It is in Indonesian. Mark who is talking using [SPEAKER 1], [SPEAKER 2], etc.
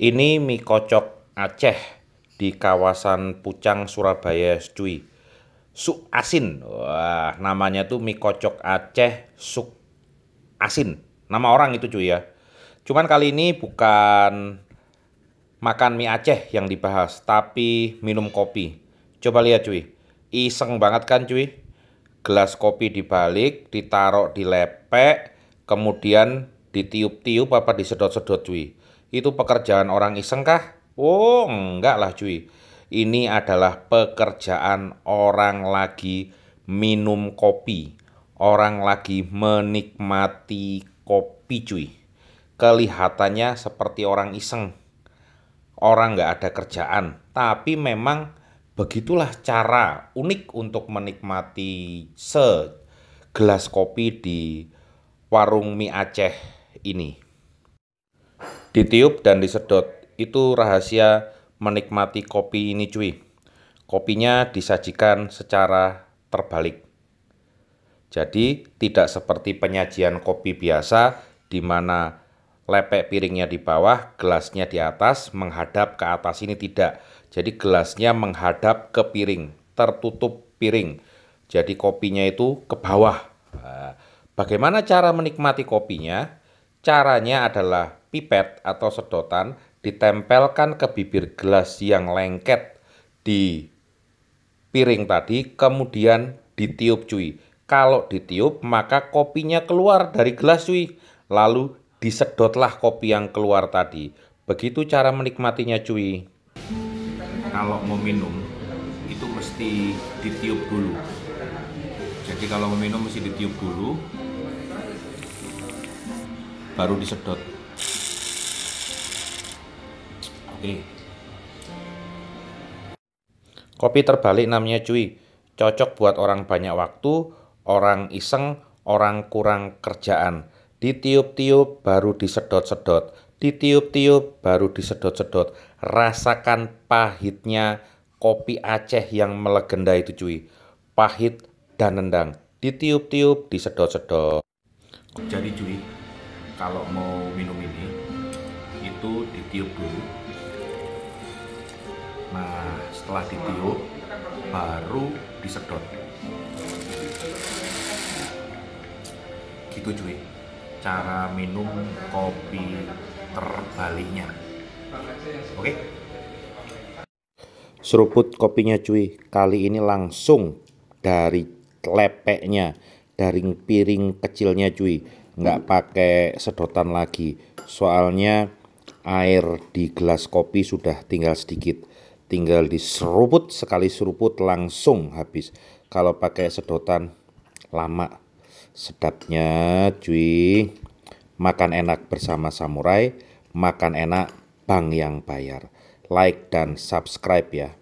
[SPEAKER 1] Ini mie kocok Aceh di kawasan Pucang Surabaya Cuy. Suk asin. Wah, namanya tuh mie kocok Aceh suk asin. Nama orang itu cuy ya. Cuman kali ini bukan makan mie Aceh yang dibahas, tapi minum kopi. Coba lihat cuy. Iseng banget kan cuy? Gelas kopi dibalik, ditaruh di lepek, kemudian ditiup-tiup apa disedot-sedot cuy. Itu pekerjaan orang iseng kah? Oh, enggak lah cuy. Ini adalah pekerjaan orang lagi minum kopi. Orang lagi menikmati kopi cuy. Kelihatannya seperti orang iseng. Orang nggak ada kerjaan. Tapi memang begitulah cara unik untuk menikmati segelas kopi di warung mie Aceh ini. Ditiup dan disedot, itu rahasia menikmati kopi ini cuy. Kopinya disajikan secara terbalik. Jadi tidak seperti penyajian kopi biasa di mana lepek piringnya di bawah, gelasnya di atas, menghadap ke atas ini tidak. Jadi gelasnya menghadap ke piring, tertutup piring. Jadi kopinya itu ke bawah. Nah, bagaimana cara menikmati kopinya? Caranya adalah pipet atau sedotan ditempelkan ke bibir gelas yang lengket di piring tadi, kemudian ditiup cuy. Kalau ditiup, maka kopinya keluar dari gelas cuy. Lalu disedotlah kopi yang keluar tadi. Begitu cara menikmatinya cuy. Kalau mau minum, itu mesti ditiup dulu. Jadi kalau mau minum mesti ditiup dulu, baru disedot oke kopi terbalik namanya cuy cocok buat orang banyak waktu orang iseng orang kurang kerjaan ditiup-tiup baru disedot-sedot ditiup-tiup baru disedot-sedot rasakan pahitnya kopi Aceh yang melegenda itu cuy pahit dan nendang ditiup-tiup disedot-sedot jadi cuy kalau mau minum ini itu ditiup dulu nah setelah ditiup baru disedot gitu cuy cara minum kopi terbaliknya oke seruput kopinya cuy kali ini langsung dari lepeknya dari piring kecilnya cuy nggak pakai sedotan lagi soalnya air di gelas kopi sudah tinggal sedikit tinggal diseruput sekali seruput langsung habis kalau pakai sedotan lama sedapnya cuy makan enak bersama samurai makan enak bang yang bayar like dan subscribe ya